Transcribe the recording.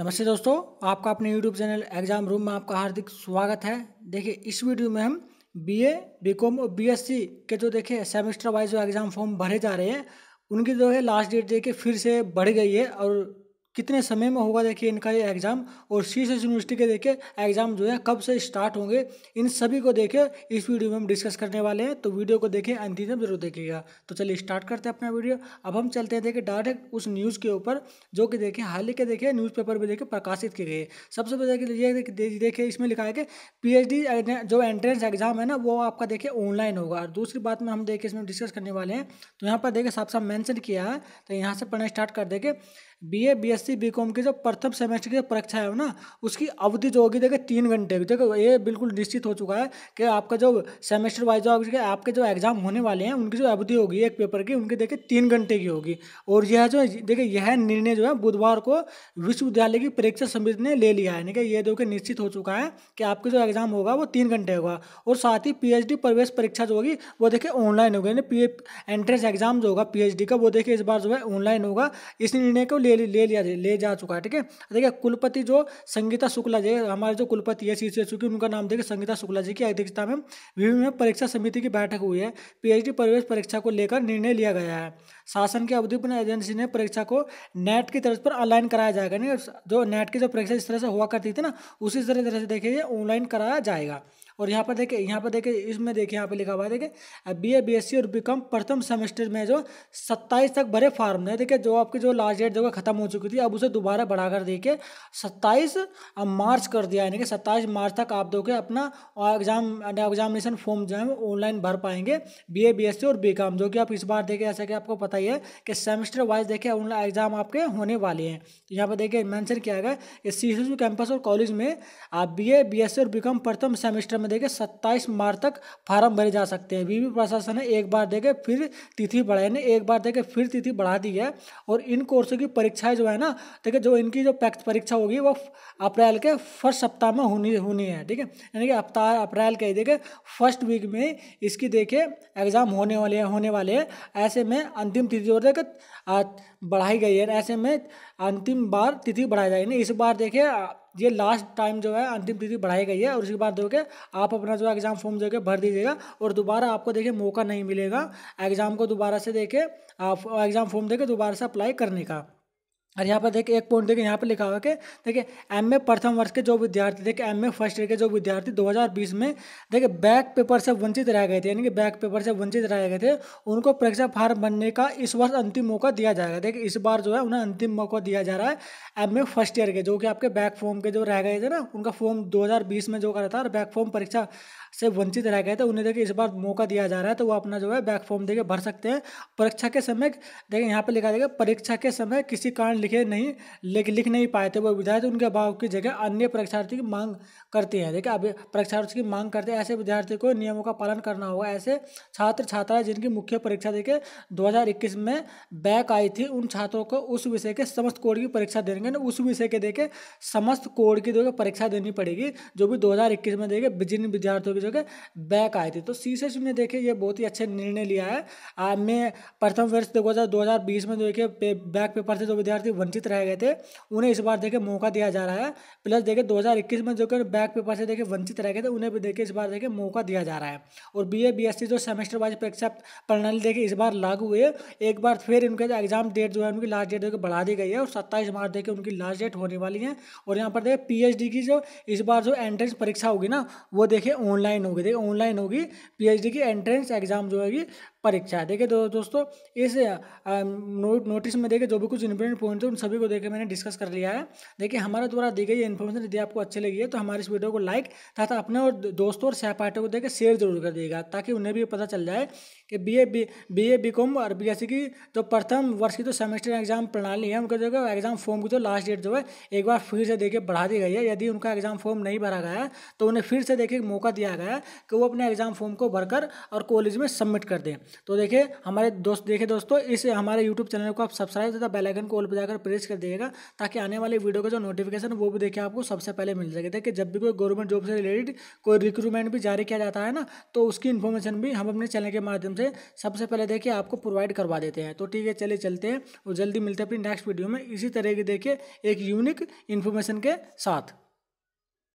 नमस्ते दोस्तों आपका अपने यूट्यूब चैनल एग्जाम रूम में आपका हार्दिक स्वागत है देखिए इस वीडियो में हम बी कॉम और सी के जो देखिए सेमेस्टर वाइज जो एग्ज़ाम फॉर्म भरे जा रहे हैं उनकी जो है लास्ट डेट देखिए फिर से बढ़ गई है और कितने समय में होगा देखिए इनका ये एग्ज़ाम और शीर्ष यूनिवर्सिटी के देखिए एग्ज़ाम जो है कब से स्टार्ट होंगे इन सभी को देखिए इस वीडियो में हम डिस्कस करने वाले हैं तो वीडियो को देखिए अंतिम तक जरूर देखिएगा तो चलिए स्टार्ट करते हैं अपना वीडियो अब हम चलते हैं देखिए डायरेक्ट उस न्यूज़ के ऊपर जो कि देखिए हाल ही के देखिए न्यूज़पेपर में देखिए प्रकाशित किए गए सबसे पहले देखिए देखिए इसमें लिखा है कि डी जो एंट्रेंस एग्ज़ाम है ना वो आपका देखिए ऑनलाइन होगा और दूसरी बात में हम देखिए इसमें डिस्कस करने वाले हैं तो यहाँ पर देखिए साफ साफ मैंशन किया है तो यहाँ से पढ़ना स्टार्ट कर देंगे बीए बीएससी बीकॉम की जो प्रथम सेमेस्टर की परीक्षा है ना उसकी अवधि जो होगी देखिए तीन घंटे की देखो ये बिल्कुल निश्चित हो चुका है कि आपका जो सेमेस्टर वाइज जो आपके जो एग्जाम होने वाले हैं उनकी जो अवधि होगी एक पेपर की उनकी देखिए तीन घंटे की होगी और यह जो देखिए यह निर्णय जो है बुधवार को विश्वविद्यालय की परीक्षा समिति ने ले लिया है यानी कि ये देखिए निश्चित हो चुका है कि आपका जो एग्जाम होगा वो तीन घंटे होगा और साथ ही पी प्रवेश परीक्षा जो होगी वो देखिए ऑनलाइन होगी यानी पी एंट्रेंस एग्जाम जो होगा पी का वो देखिए इस बार जो है ऑनलाइन होगा इस निर्णय को ले ले लिया ले जा चुका है ठीक है देखिए कुलपति जो संगीता शुक्ला जी हमारे जो कुलपति है सी सी चुकी उनका नाम देखिए संगीता शुक्ला जी की अध्यक्षता में विभिन्न परीक्षा समिति की बैठक हुई है पी प्रवेश परीक्षा को लेकर निर्णय लिया गया है शासन की अवधि एजेंसी ने परीक्षा को नेट की तरफ पर ऑनलाइन कराया जाएगा नहीं जो नेट की जो परीक्षा जिस तरह से हुआ करती थी ना उसी तरह से देखिए ऑनलाइन कराया जाएगा और यहाँ पर देखे यहाँ पर देखे इसमें देखिए यहाँ पर लिखा हुआ है देखे B A B S C और बी प्रथम सेमेस्टर में जो सत्ताईस तक भरे फार्म है देखिए जो आपकी जो लास्ट डेट देखो खत्म हो चुकी थी अब उसे दोबारा बढ़ाकर देखे सत्ताईस मार्च कर दिया यानी कि सत्ताईस मार्च तक आप देखे अपना एग्जाम एग्जामिनेशन फॉर्म जो है ऑनलाइन भर पाएंगे B A B S C और बी कॉम जो कि आप इस बार देखिए ऐसा कि आपको पता ही है कि सेमेस्टर वाइज देखे ऑनलाइन एग्जाम आपके होने वाले हैं तो यहाँ पर देखिए मैंशन किया गया कि सी कैंपस और कॉलेज में आप B A B S C और बी कॉम प्रथम सेमेस्टर में में देखे सत्ताईस मार्च तक फार्म भरे जा सकते हैं बीबी प्रशासन ने एक बार देखे फिर तिथि बढ़ाई ने एक बार देखे फिर तिथि बढ़ा दी है और इन कोर्सों की परीक्षाएं जो है ना देखिए जो इनकी जो परीक्षा होगी वो अप्रैल के फर्स्ट सप्ताह में होनी होनी है ठीक है यानी कि अप्ताह अप्रैल के देखे फर्स्ट वीक में इसकी देखे एग्ज़ाम होने वाले हैं होने वाले हैं ऐसे में अंतिम तिथि जो देखे बढ़ाई गई है ऐसे में अंतिम बार तिथि बढ़ाई जाएगी इस बार देखे ये लास्ट टाइम जो है अंतिम तिथि बढ़ाई गई है और उसके बाद जो है आप अपना जो एग्ज़ाम फॉर्म जो है भर दीजिएगा और दोबारा आपको देखिए मौका नहीं मिलेगा एग्ज़ाम को दोबारा से देखे आप एग्ज़ाम फॉर्म देखे दोबारा से अप्लाई करने का और यहाँ पर देखिए एक पॉइंट देखिए यहाँ पर लिखा हुआ कि देखिए एम ए प्रथम वर्ष के जो विद्यार्थी देखिए एम ए फर्स्ट ईयर के जो विद्यार्थी 2020 में देखिए बैक पेपर से वंचित रह गए थे यानी कि बैक पेपर से वंचित रह गए थे उनको परीक्षा फार्म भरने का इस वर्ष अंतिम मौका दिया जाएगा देखिए इस बार जो है उन्हें अंतिम मौका दिया जा रहा है एम ए फर्स्ट ईयर के जो कि आपके बैक फॉर्म के जो रह गए थे ना उनका फॉर्म दो में जो करा था और बैक फॉर्म परीक्षा से वंचित रह गए थे उन्हें देखिए इस बार मौका दिया जा रहा है तो वो अपना जो है बैक फॉर्म देखिए भर सकते हैं परीक्षा के समय देखिए यहाँ पर लिखा देखिए परीक्षा के समय किसी कारण लिखे नहीं लेकिन लिख नहीं पाए थे वो विद्यार्थी तो उनके अभाव की जगह अन्य परीक्षार्थी की मांग करते हैं देखिए अब परीक्षार्थी की मांग करते हैं ऐसे विद्यार्थी को नियमों का पालन करना होगा ऐसे छात्र छात्राएं जिनकी मुख्य परीक्षा देखे दो में बैक आई थी उन छात्रों को उस विषय के समस्त कोड की परीक्षा देंगे ना उस विषय के देखे समस्त कोड की जो परीक्षा देनी पड़ेगी जो भी दो में देखे जिन विद्यार्थियों की जगह बैक आई थी तो सी ने देखे ये बहुत ही अच्छे निर्णय लिया है मैं प्रथम वर्ष दो हज़ार में देखिए बैक पेपर थे जो विद्यार्थी से वंचित रह गए थे उन्हें इस बार देखे मौका दिया जा रहा है प्लस देखे 2021 में जो कि बैक पेपर से देखे वंचित रह गए थे उन्हें भी देखे इस बार देखे मौका दिया जा रहा है और बी ए जो सेमेस्टर वाइज परीक्षा प्रणाली देखे इस बार लागू हुई है एक बार फिर इनके एग्जाम डेट जो है उनकी लास्ट डेट देखिए बढ़ा दी गई है और सत्ताईस मार्च देखिए उनकी लास्ट डेट होने वाली है और यहाँ पर देखिए पी की जो इस बार जो एंट्रेंस परीक्षा होगी ना वो देखिए ऑनलाइन होगी देखिए ऑनलाइन होगी पी की एंट्रेंस एग्जाम जो होगी परीक्षा देखिए दो, दोस्तों इस नो, नोटिस में देखिए जो भी कुछ इंपोर्टेंट पॉइंट थे उन सभी को देखिए मैंने डिस्कस कर लिया है देखिए हमारे द्वारा दी गई इन्फॉर्मेशन यदि आपको अच्छी लगी है तो हमारे इस वीडियो को लाइक तथा अपने और दोस्तों और सहपाठियों को देखिए शेयर जरूर कर दिएगा ताकि उन्हें भी पता चल जाए कि B A B A B com और बी एस सी की जो प्रथम वर्ष की जो सेमेस्टर एग्जाम प्रणाली है उनका जो है एग्जाम फॉर्म की जो लास्ट डेट जो है एक बार फिर से देखिए बढ़ा दी गई है यदि उनका एग्जाम फॉर्म नहीं भरा गया तो उन्हें फिर से देखिए मौका दिया गया कि वो अपने एग्जाम फॉर्म को भरकर और कॉलेज में सबमिट कर दें तो देखिए हमारे दोस्त देखे दोस्तों इस हमारे यूट्यूब चैनल को आप सब्सक्राइब तथा बेलाइकन को ऑल पर जाकर प्रेस कर दिएगा ताकि आने वाले वीडियो का जो नोटिफिकेशन वो भी देखिए आपको सबसे पहले मिल सके देखिए जब भी कोई गवर्नमेंट जॉब से रिलेटेड कोई रिक्रूटमेंट भी जारी किया जाता है ना तो उसकी इन्फॉर्मेशन भी हम अपने चैनल के माध्यम से सबसे पहले देखिए आपको प्रोवाइड करवा देते हैं तो ठीक है चलिए चलते हैं और जल्दी मिलते हैं अपनी नेक्स्ट वीडियो में इसी तरह की देखिए एक यूनिक इन्फॉर्मेशन के साथ